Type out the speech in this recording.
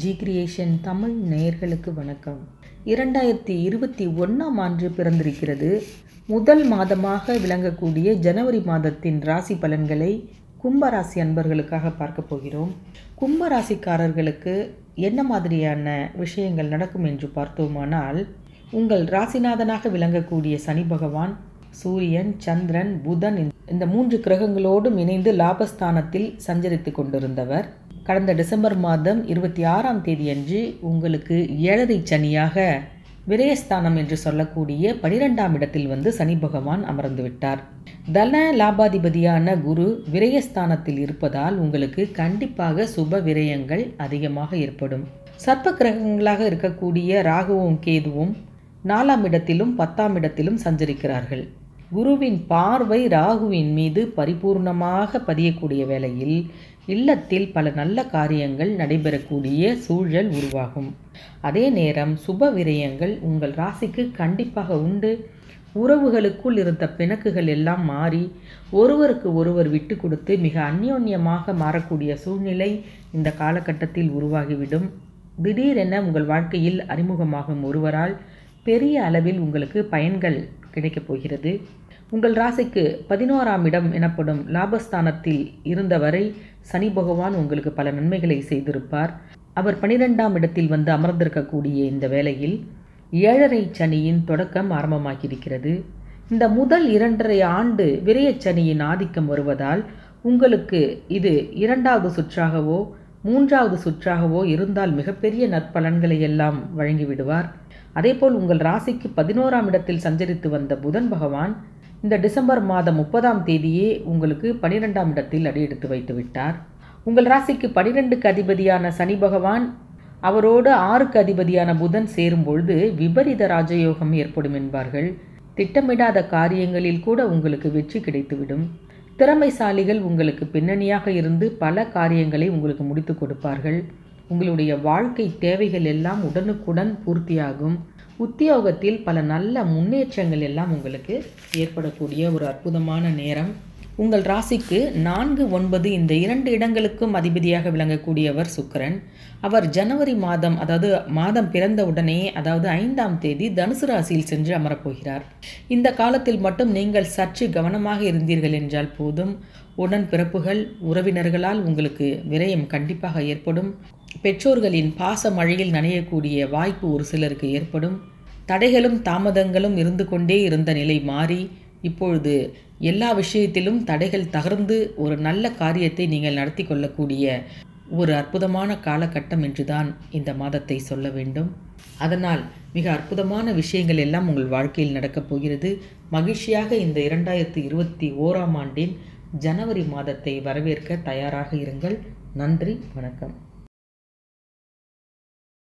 G creation Tamil நேயர்களுக்கு வணக்கம் இரண்டாயிரத்தி இருபத்தி ஒன்றாம் ஆண்டு பிறந்திருக்கிறது முதல் மாதமாக விளங்கக்கூடிய ஜனவரி மாதத்தின் ராசி பலன்களை கும்பராசி அன்பர்களுக்காக பார்க்க போகிறோம் கும்பராசிக்காரர்களுக்கு என்ன மாதிரியான விஷயங்கள் நடக்கும் என்று பார்த்தோமானால் உங்கள் ராசிநாதனாக விளங்கக்கூடிய சனி பகவான் சூரியன் சந்திரன் புதன் இந்த மூன்று கிரகங்களோடும் இணைந்து லாபஸ்தானத்தில் சஞ்சரித்து கொண்டிருந்தவர் கடந்த டிசம்பர் மாதம் இருபத்தி ஆறாம் தேதியன்று உங்களுக்கு ஏழரை சனியாக விரயஸ்தானம் என்று சொல்லக்கூடிய பனிரெண்டாம் இடத்தில் வந்து சனி பகவான் அமர்ந்துவிட்டார் தன லாபாதிபதியான குரு விரயஸ்தானத்தில் இருப்பதால் உங்களுக்கு கண்டிப்பாக சுப விரயங்கள் அதிகமாக ஏற்படும் சர்ப்ப கிரகங்களாக இருக்கக்கூடிய ராகுவும் கேதுவும் நாலாம் இடத்திலும் பத்தாம் இடத்திலும் சஞ்சரிக்கிறார்கள் குருவின் பார்வை ராகுவின் மீது பரிபூர்ணமாக பதியக்கூடிய வேளையில் இல்லத்தில் பல நல்ல காரியங்கள் நடைபெறக்கூடிய சூழல் உருவாகும் அதே நேரம் சுப விரயங்கள் உங்கள் ராசிக்கு கண்டிப்பாக உண்டு உறவுகளுக்குள் இருந்த பிணக்குகள் எல்லாம் மாறி ஒருவருக்கு ஒருவர் விட்டு கொடுத்து மிக அந்யோன்யமாக மாறக்கூடிய சூழ்நிலை இந்த காலகட்டத்தில் உருவாகிவிடும் திடீரென உங்கள் வாழ்க்கையில் அறிமுகமாகும் ஒருவரால் பெரிய அளவில் உங்களுக்கு பயன்கள் கிடைக்கப் போகிறது உங்கள் ராசிக்கு பதினோராம் இடம் எனப்படும் லாபஸ்தானத்தில் இருந்தவரை சனி பகவான் உங்களுக்கு பல நன்மைகளை செய்திருப்பார் அவர் பனிரெண்டாம் இடத்தில் வந்து அமர்ந்திருக்கக்கூடிய இந்த வேளையில் ஏழரை சனியின் தொடக்கம் ஆரம்பமாகியிருக்கிறது இந்த முதல் இரண்டரை ஆண்டு சனியின் ஆதிக்கம் வருவதால் உங்களுக்கு இது இரண்டாவது சுற்றாகவோ மூன்றாவது சுற்றாகவோ இருந்தால் மிகப்பெரிய நற்பலன்களை எல்லாம் வழங்கிவிடுவார் அதேபோல் உங்கள் ராசிக்கு பதினோராம் இடத்தில் சஞ்சரித்து வந்த புதன் பகவான் இந்த டிசம்பர் மாதம் முப்பதாம் தேதியே உங்களுக்கு பனிரெண்டாம் இடத்தில் அடி எடுத்து வைத்து விட்டார் உங்கள் ராசிக்கு பனிரெண்டுக்கு அதிபதியான சனி பகவான் அவரோடு ஆறுக்கு அதிபதியான புதன் சேரும் பொழுது விபரீத ராஜயோகம் ஏற்படும் என்பார்கள் திட்டமிடாத காரியங்களில் கூட உங்களுக்கு வெற்றி கிடைத்துவிடும் திறமைசாலிகள் உங்களுக்கு பின்னணியாக இருந்து பல காரியங்களை உங்களுக்கு முடித்து கொடுப்பார்கள் உங்களுடைய வாழ்க்கை தேவைகள் எல்லாம் உடனுக்குடன் பூர்த்தியாகும் உத்தியோகத்தில் பல நல்ல முன்னேற்றங்கள் எல்லாம் உங்களுக்கு ஏற்படக்கூடிய ஒரு அற்புதமான நேரம் உங்கள் ராசிக்கு நான்கு ஒன்பது இந்த இரண்டு இடங்களுக்கும் அதிபதியாக விளங்கக்கூடியவர் சுக்கரன் அவர் ஜனவரி மாதம் அதாவது மாதம் பிறந்த உடனே அதாவது ஐந்தாம் தேதி தனுசு ராசியில் சென்று அமரப்போகிறார் இந்த காலத்தில் மட்டும் நீங்கள் சற்று கவனமாக இருந்தீர்கள் என்றால் போதும் உடன் பிறப்புகள் உறவினர்களால் உங்களுக்கு விரயம் கண்டிப்பாக ஏற்படும் பெற்றோர்களின் பாச மழையில் நனையக்கூடிய வாய்ப்பு ஒரு சிலருக்கு ஏற்படும் தடைகளும் தாமதங்களும் இருந்து கொண்டே இருந்த நிலை மாறி இப்பொழுது எல்லா விஷயத்திலும் தடைகள் தகர்ந்து ஒரு நல்ல காரியத்தை நீங்கள் நடத்தி கொள்ளக்கூடிய ஒரு அற்புதமான காலகட்டம் என்றுதான் இந்த மாதத்தை சொல்ல வேண்டும் அதனால் மிக அற்புதமான விஷயங்கள் எல்லாம் உங்கள் வாழ்க்கையில் நடக்கப் போகிறது மகிழ்ச்சியாக இந்த இரண்டாயிரத்தி இருபத்தி ஓராம் ஆண்டின் ஜனவரி மாதத்தை வரவேற்க தயாராக இருங்கள் நன்றி வணக்கம்